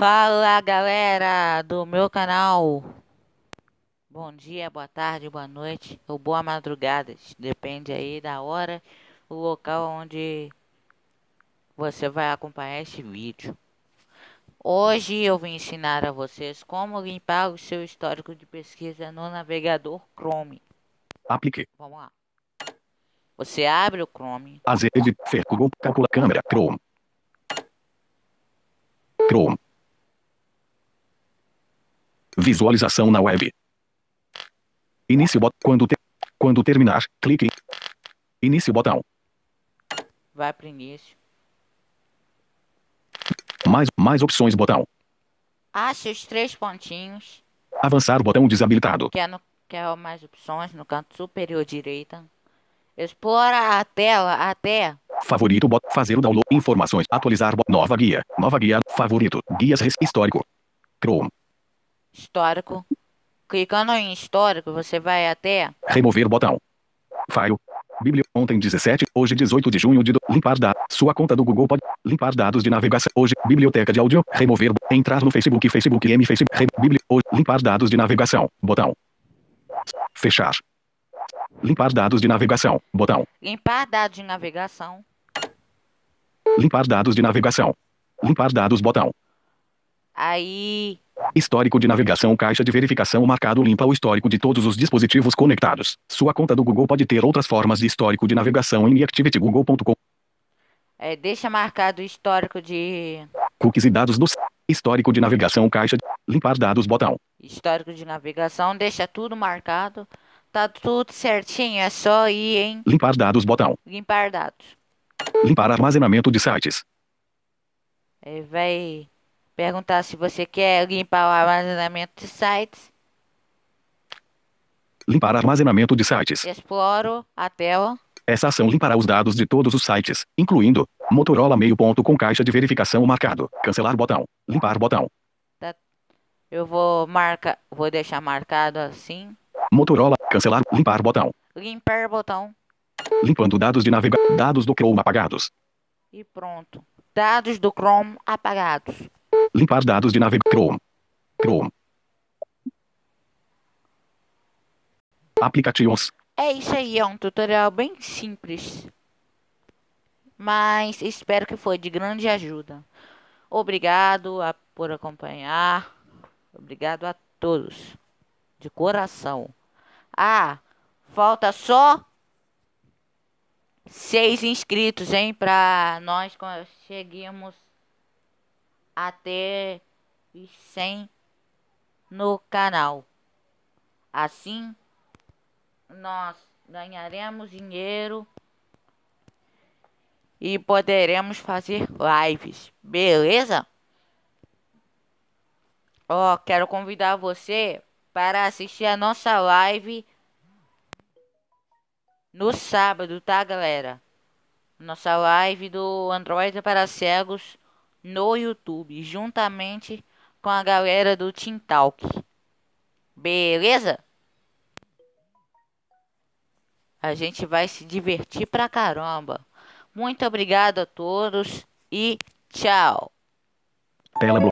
Fala galera do meu canal. Bom dia, boa tarde, boa noite ou boa madrugada. Depende aí da hora, o local onde você vai acompanhar este vídeo. Hoje eu vou ensinar a vocês como limpar o seu histórico de pesquisa no navegador Chrome. Aplique. Vamos lá. Você abre o Chrome. câmera, Chrome, Chrome. Visualização na web. Início botão. Quando, te... Quando terminar, clique. Início botão. Vai para início. Mais, mais opções botão. Ache os três pontinhos. Avançar botão desabilitado. Que é, no, que é mais opções no canto superior direita. Explora a tela até. Favorito botão fazer o download informações atualizar botão nova guia nova guia favorito guias histórico Chrome Histórico. Clicando em Histórico, você vai até. Remover botão. File. Bíblia. Ontem 17, hoje 18 de junho de. Do... Limpar da. Sua conta do Google pode. Limpar dados de navegação. Hoje. Biblioteca de áudio. Remover. Entrar no Facebook. Facebook M. Facebook. Re... Bíblia. Hoje. Limpar dados de navegação. Botão. Fechar. Limpar dados de navegação. Botão. Limpar dados de navegação. Limpar dados de navegação. Limpar dados. Botão. Aí. Histórico de navegação caixa de verificação marcado limpa o histórico de todos os dispositivos conectados. Sua conta do Google pode ter outras formas de histórico de navegação em activityGoogle.com. É, deixa marcado o histórico de. Cookies e dados do histórico de navegação caixa de... limpar dados botão. Histórico de navegação, deixa tudo marcado. Tá tudo certinho, é só ir em limpar dados botão. Limpar dados. Limpar armazenamento de sites. É, vai perguntar se você quer limpar o armazenamento de sites. Limpar armazenamento de sites. Exploro a tela. Essa ação limpará os dados de todos os sites, incluindo Motorola meio ponto com caixa de verificação marcado. Cancelar botão. Limpar botão. Tá. Eu vou marcar, vou deixar marcado assim. Motorola, cancelar, limpar botão. Limpar botão. Limpando dados de navegação, dados do Chrome apagados. E pronto. Dados do Chrome apagados. Limpar dados de navegador. Chrome. Chrome. Aplicativos. É isso aí, é um tutorial bem simples. Mas espero que foi de grande ajuda. Obrigado a, ah, por acompanhar. Obrigado a todos. De coração. Ah, falta só seis inscritos, hein? Pra nós conseguirmos até e 100 no canal. Assim, nós ganharemos dinheiro e poderemos fazer lives, beleza? Ó, oh, quero convidar você para assistir a nossa live no sábado, tá, galera? Nossa live do Android para cegos no YouTube, juntamente com a galera do Team Talk. Beleza? A gente vai se divertir pra caramba. Muito obrigado a todos e tchau.